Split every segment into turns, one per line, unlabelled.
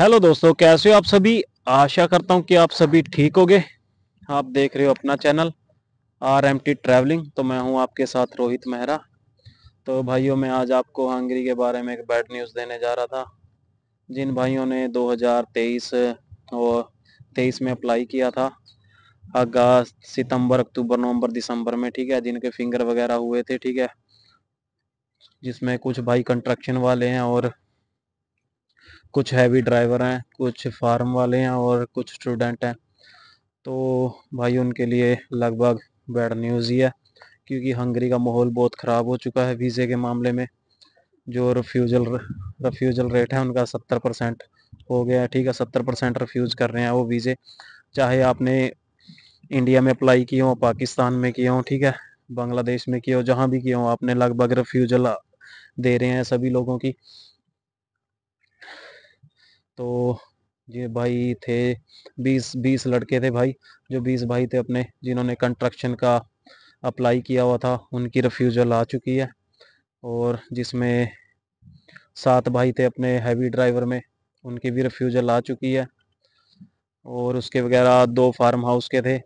hello दोस्तों कैसे हो आप सभी आशा करता हूँ कि आप सभी ठीक होगे आप देख रहे हो अपना channel R M T travelling तो मैं हूँ आपके साथ रोहित मेहरा तो भाइयों मैं आज आपको हंगरी के बारे में एक बैड न्यूज़ देने जा रहा था जिन भाइयों ने 2023 और तेईस में अप्लाई किया था अगस्त सितंबर अक्टूबर नवंबर दिसंबर में ठीक है जिनके फिंगर वगैरह हुए थे ठीक है जिसमें कुछ भाई कंस्ट्रक्शन वाले हैं और कुछ हैवी ड्राइवर हैं कुछ फार्म वाले हैं और कुछ स्टूडेंट हैं तो भाई उनके लिए लगभग बैड न्यूज़ ही है क्योंकि हंगरी का माहौल बहुत ख़राब हो चुका है वीज़े के मामले में जो रिफ्यूजल रिफ्यूजल रेट है उनका सत्तर परसेंट हो गया है ठीक है सत्तर परसेंट रिफ्यूज़ कर रहे हैं वो वीज़े चाहे आपने इंडिया में अप्लाई किए हों पाकिस्तान में किए हों ठीक है बांग्लादेश में किए हो जहाँ भी किए हों आपने लगभग रिफ्यूजल दे रहे हैं सभी लोगों की तो ये भाई थे बीस बीस लड़के थे भाई जो बीस भाई थे अपने जिन्होंने कंस्ट्रक्शन का अप्लाई किया हुआ था उनकी रिफ्यूज़ल आ चुकी है और जिसमें सात भाई थे अपने हैवी ड्राइवर में उनकी भी रिफ्यूज़ल आ चुकी है और उसके वगैरह दो फार्म हाउस के थे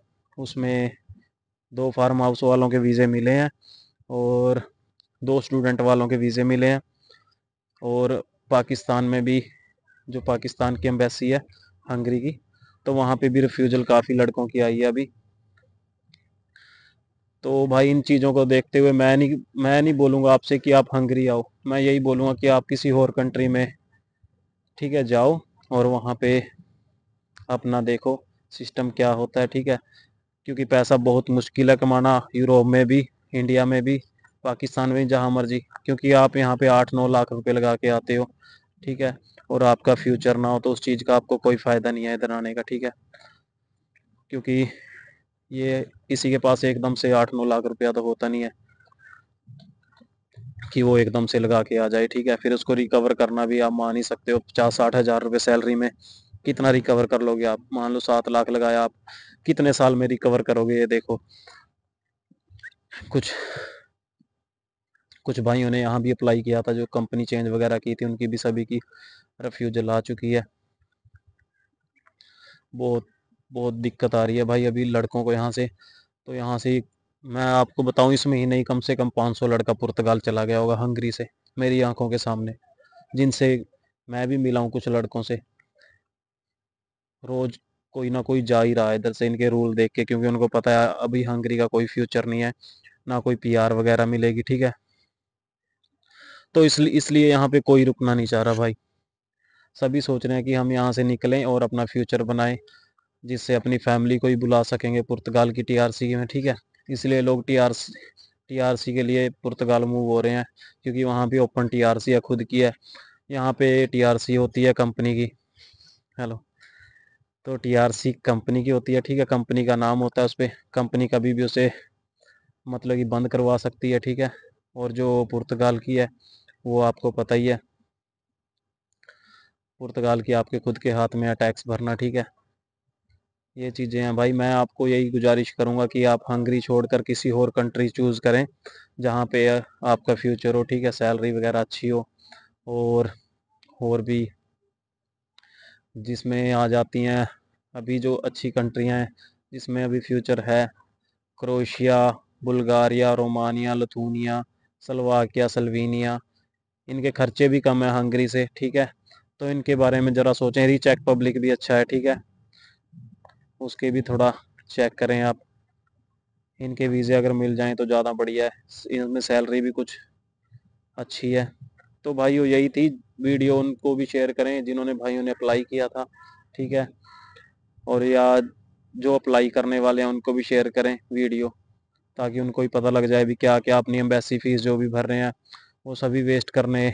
उसमें दो फार्म हाउस वालों के वीज़े मिले हैं और दो स्टूडेंट वालों के वीज़े मिले हैं और पाकिस्तान में भी जो पाकिस्तान की एम्बेसी है हंगरी की तो वहाँ पे भी रिफ्यूजल काफ़ी लड़कों की आई है अभी तो भाई इन चीज़ों को देखते हुए मैं नहीं मैं नहीं बोलूँगा आपसे कि आप हंगरी आओ मैं यही बोलूँगा कि आप किसी और कंट्री में ठीक है जाओ और वहाँ पे अपना देखो सिस्टम क्या होता है ठीक है क्योंकि पैसा बहुत मुश्किल है कमाना यूरोप में भी इंडिया में भी पाकिस्तान में जहाँ मर्जी क्योंकि आप यहाँ पे आठ नौ लाख रुपए लगा के आते हो ठीक है और आपका फ्यूचर ना हो तो उस चीज़ का आपको कोई फ़ायदा नहीं है इधर आने का ठीक है क्योंकि ये किसी के पास एकदम से आठ नौ लाख रुपया तो होता नहीं है कि वो एकदम से लगा के आ जाए ठीक है फिर उसको रिकवर करना भी आप मान ही सकते हो पचास साठ हज़ार रुपये सैलरी में कितना रिकवर कर लोगे आप मान लो सात लाख लगाया आप कितने साल में रिकवर करोगे ये देखो कुछ कुछ भाइयों ने यहाँ भी अप्लाई किया था जो कंपनी चेंज वगैरह की थी उनकी भी सभी की रेफ्यूजल आ चुकी है बहुत बहुत दिक्कत आ रही है भाई अभी लड़कों को यहाँ से तो यहाँ से मैं आपको बताऊँ महीने ही कम से कम सौ लड़का पुर्तगाल चला गया होगा हंगरी से मेरी आंखों के सामने जिनसे मैं भी मिला हूँ कुछ लड़कों से रोज़ कोई ना कोई जा ही रहा है इधर से इनके रूल देख के क्योंकि उनको पता है अभी हंगरी का कोई फ्यूचर नहीं है ना कोई पीआर वगैरह मिलेगी ठीक है तो इसलिए इसलिए यहाँ पे कोई रुकना नहीं चाह रहा भाई सभी सोच रहे हैं कि हम यहाँ से निकलें और अपना फ्यूचर बनाएं जिससे अपनी फैमिली को ही बुला सकेंगे पुर्तगाल की टीआरसी में ठीक है इसलिए लोग टीआरसी टीआरसी के लिए पुर्तगाल मूव हो रहे हैं क्योंकि वहाँ भी ओपन टीआरसी है खुद की है यहाँ पे टीआरसी होती है कंपनी की हेलो तो टीआरसी कंपनी की होती है ठीक है कंपनी का नाम होता है उस पर कंपनी कभी भी उसे मतलब कि बंद करवा सकती है ठीक है और जो पुर्तगाल की है वो आपको पता ही है पुर्तगाल की आपके खुद के हाथ में है टैक्स भरना ठीक है ये चीज़ें हैं भाई मैं आपको यही गुजारिश करूंगा कि आप हंगरी छोड़कर किसी और कंट्री चूज़ करें जहाँ पे आपका फ्यूचर हो ठीक है सैलरी वगैरह अच्छी हो और और भी जिसमें आ जाती हैं अभी जो अच्छी कंट्रियाँ हैं जिसमें अभी फ्यूचर है Croatia Bulgaria Romania Lithuania Slovakia Slovenia इनके खर्चे भी कम है हंगरी से ठीक है तो इनके बारे में ज़रा सोचें रीचेक पब्लिक भी अच्छा है ठीक है उसके भी थोड़ा चेक करें आप इनके वीज़े अगर मिल जाएं तो ज़्यादा बढ़िया है इनमें सैलरी भी कुछ अच्छी है तो वो यही थी वीडियो उनको भी शेयर करें जिन्होंने भाइयों ने अप्लाई किया था ठीक है और या जो अप्लाई करने वाले हैं उनको भी शेयर करें वीडियो ताकि उनको भी पता लग जाए भी क्या क्या अपनी एम्बेसी फ़ीस जो भी भर रहे हैं वो सभी वेस्ट करने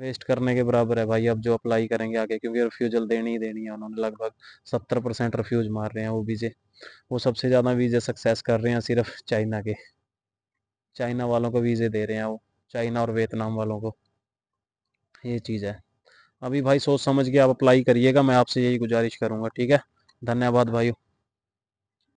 वेस्ट करने के बराबर है भाई अब जो अप्लाई करेंगे आगे क्योंकि रिफ्यूजल देनी ही देनी है उन्होंने लगभग सत्तर परसेंट रिफ्यूज मार रहे हैं वो वीज़े वो सबसे ज़्यादा वीज़े सक्सेस कर रहे हैं सिर्फ चाइना के चाइना वालों को वीज़े दे रहे हैं वो चाइना और वियतनाम वालों को ये चीज़ है अभी भाई सोच समझ के आप अप्लाई करिएगा मैं आपसे यही गुजारिश करूँगा ठीक है धन्यवाद भाई